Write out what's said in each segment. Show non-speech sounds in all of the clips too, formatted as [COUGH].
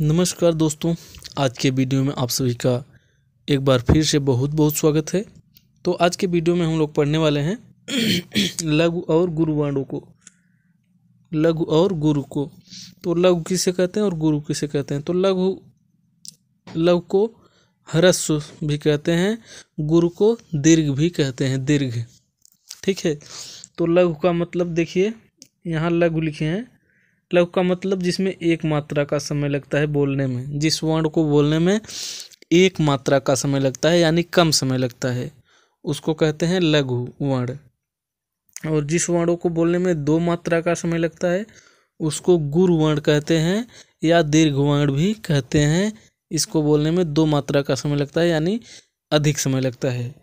नमस्कार दोस्तों आज के वीडियो में आप सभी का एक बार फिर से बहुत बहुत स्वागत है तो आज के वीडियो में हम लोग पढ़ने वाले हैं [CLEARS THROAT] लघु और गुरुवाणु को लघु और गुरु को तो लघु किसे कहते हैं और गुरु किसे कहते हैं तो लघु लघु को हरस्व भी कहते हैं गुरु को दीर्घ भी कहते हैं दीर्घ ठीक है तो लघु का मतलब देखिए यहाँ लघु लिखे हैं लघु मतलब का मतलब जिसमें एक मात्रा का समय लगता है बोलने में जिस वर्ण को बोलने में एक मात्रा का समय लगता है यानी कम समय लगता है उसको कहते हैं लघु वर्ण और जिस वर्णों को बोलने में दो मात्रा का समय लगता है उसको गुरु वर्ण कहते हैं या दीर्घ वर्ण भी कहते हैं इसको बोलने में दो मात्रा का समय लगता है यानी अधिक समय लगता है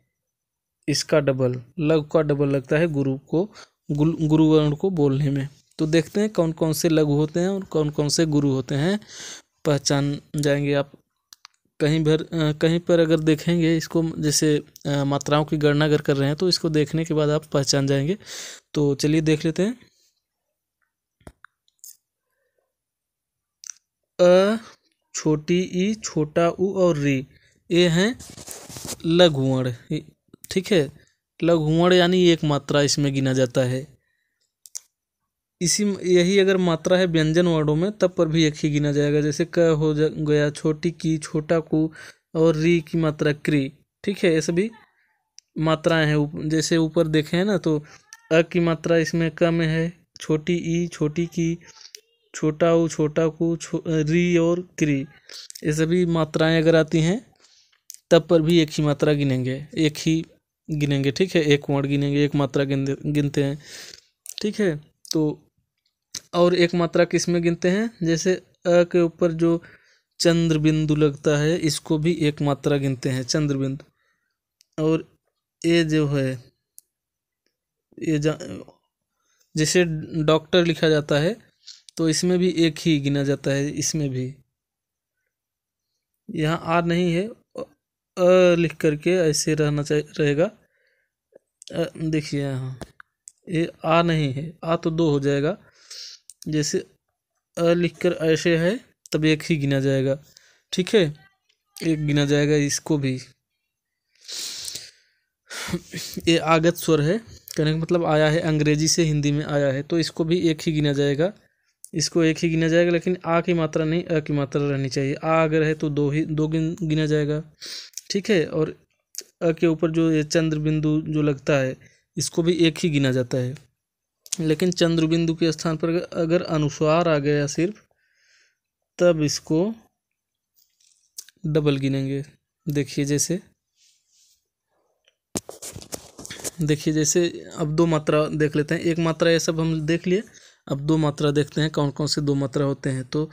इसका डबल लघु का डबल लगता है गुरु को गुरु वर्ण को बोलने में तो देखते हैं कौन कौन से लघु होते हैं और कौन कौन से गुरु होते हैं पहचान जाएंगे आप कहीं भर कहीं पर अगर देखेंगे इसको जैसे मात्राओं की गणना अगर कर रहे हैं तो इसको देखने के बाद आप पहचान जाएंगे तो चलिए देख लेते हैं अ छोटी ई छोटा उ और री ये हैं लघुवर्ण ठीक है लघुवर्ण यानी एक मात्रा इसमें गिना जाता है इसी यही अगर मात्रा है व्यंजन वर्णों में तब पर भी एक ही गिना जाएगा जैसे क हो जा गया छोटी की छोटा कु और री की मात्रा क्री ठीक है ये सभी मात्राएं हैं उप, जैसे ऊपर देखे हैं ना तो अ की मात्रा इसमें क में है छोटी ई छोटी की छोटा उ छोटा कु छो, री और क्री ये सभी मात्राएं अगर आती हैं तब पर भी एक ही मात्रा गिनेंगे एक ही गिनेंगे ठीक है एक वर्ण गिनेंगे एक मात्रा गिनते हैं ठीक है तो और एक मात्रा किसमें गिनते हैं जैसे अ के ऊपर जो चंद्र बिंदु लगता है इसको भी एक मात्रा गिनते हैं चंद्र बिंदु और ए जो है ये जैसे डॉक्टर लिखा जाता है तो इसमें भी एक ही गिना जाता है इसमें भी यहाँ आर नहीं है अ लिख करके ऐसे रहना चाहिए रहेगा देखिए यहाँ ये आ नहीं है आ तो दो हो जाएगा जैसे अ लिख कर ऐसे है तब एक ही गिना जाएगा ठीक है एक गिना जाएगा इसको भी ये आगत स्वर है कहने का मतलब आया है अंग्रेजी से हिंदी में आया है तो इसको भी एक ही गिना जाएगा इसको एक ही गिना जाएगा लेकिन आ की मात्रा नहीं अ की मात्रा रहनी चाहिए आ अगर है तो दो ही दो गिन गिना जाएगा ठीक है और अ के ऊपर जो ये चंद्र बिंदु जो लगता है इसको भी एक ही गिना जाता है लेकिन चंद्र बिंदु के स्थान पर अगर अनुस्वार आ गया सिर्फ तब इसको डबल गिनेंगे देखिए जैसे देखिए जैसे अब दो मात्रा देख लेते हैं एक मात्रा ये सब हम देख लिए अब दो मात्रा देखते हैं कौन कौन से दो मात्रा होते हैं तो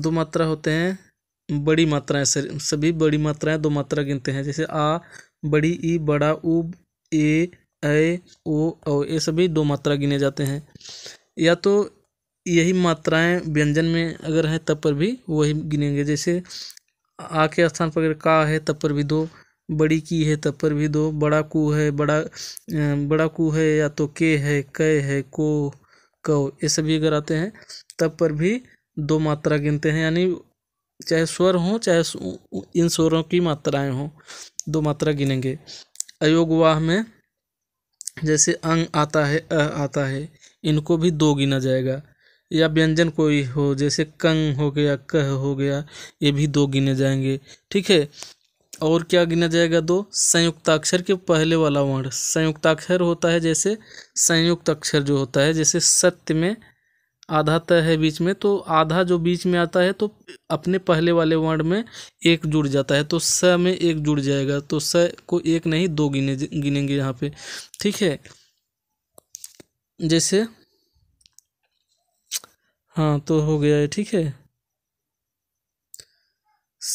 दो मात्रा होते हैं बड़ी मात्राएं सर सभी बड़ी मात्राएं दो मात्रा गिनते हैं जैसे आ बड़ी ई बड़ा उ ए ए ओ और ये सभी दो मात्रा गिने जाते हैं या तो यही मात्राएं व्यंजन में अगर हैं तब पर भी वही गिनेंगे जैसे आ के स्थान पर अगर का है तब पर भी दो बड़ी की है तब पर भी दो बड़ा कु है बड़ा बड़ा कु है या तो के है कै है को कौ ये सभी अगर आते हैं तब पर भी दो मात्रा गिनते हैं यानी चाहे स्वर हों चाहे इन स्वरों की मात्राएं हों दो मात्रा गिनेंगे अयोग में जैसे अंग आता है अ आता है इनको भी दो गिना जाएगा या व्यंजन कोई हो जैसे कंग हो गया कह हो गया ये भी दो गिने जाएंगे ठीक है और क्या गिना जाएगा दो संयुक्ताक्षर के पहले वाला वर्ण संयुक्ताक्षर होता है जैसे संयुक्त अक्षर जो होता है जैसे सत्य में आधा तय है बीच में तो आधा जो बीच में आता है तो अपने पहले वाले वर्ण में एक जुड़ जाता है तो स में एक जुड़ जाएगा तो स को एक नहीं दो गिने गिनेंगे यहाँ पे ठीक है जैसे हाँ तो हो गया है ठीक है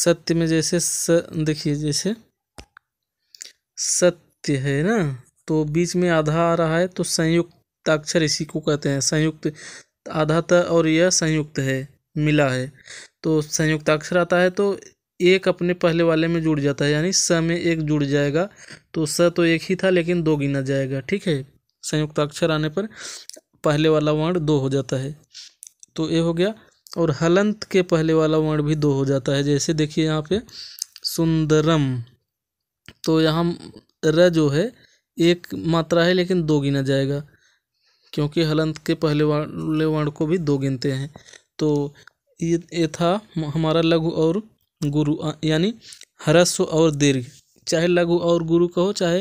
सत्य में जैसे स देखिए जैसे सत्य है ना तो बीच में आधा आ रहा है तो संयुक्त अक्षर इसी को कहते हैं संयुक्त आधा त और यह संयुक्त है मिला है तो संयुक्त अक्षर आता है तो एक अपने पहले वाले में जुड़ जाता है यानी स में एक जुड़ जाएगा तो स तो एक ही था लेकिन दो गिना जाएगा ठीक है संयुक्त अक्षर आने पर पहले वाला वर्ण दो हो जाता है तो ये हो गया और हलंत के पहले वाला वर्ण भी दो हो जाता है जैसे देखिए यहाँ पे सुंदरम तो यहाँ र जो है एक मात्रा है लेकिन दो गिना जाएगा क्योंकि हलंत के पहले वाले वर्ण को भी दो गिनते हैं तो ये ये था हमारा लघु और गुरु यानी हरस्व और दीर्घ चाहे लघु और गुरु कहो चाहे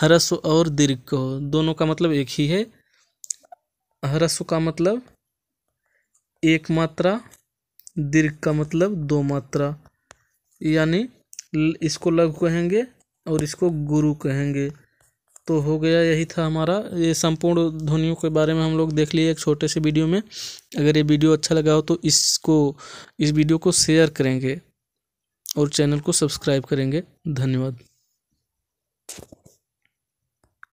हरस्व और दीर्घ कहो दोनों का मतलब एक ही है हरस्व का मतलब एक मात्रा दीर्घ का मतलब दो मात्रा यानी इसको लघु कहेंगे और इसको गुरु कहेंगे तो हो गया यही था हमारा ये संपूर्ण ध्वनियों के बारे में हम लोग देख लिए एक छोटे से वीडियो में अगर ये वीडियो अच्छा लगा हो तो इसको इस वीडियो को शेयर करेंगे और चैनल को सब्सक्राइब करेंगे धन्यवाद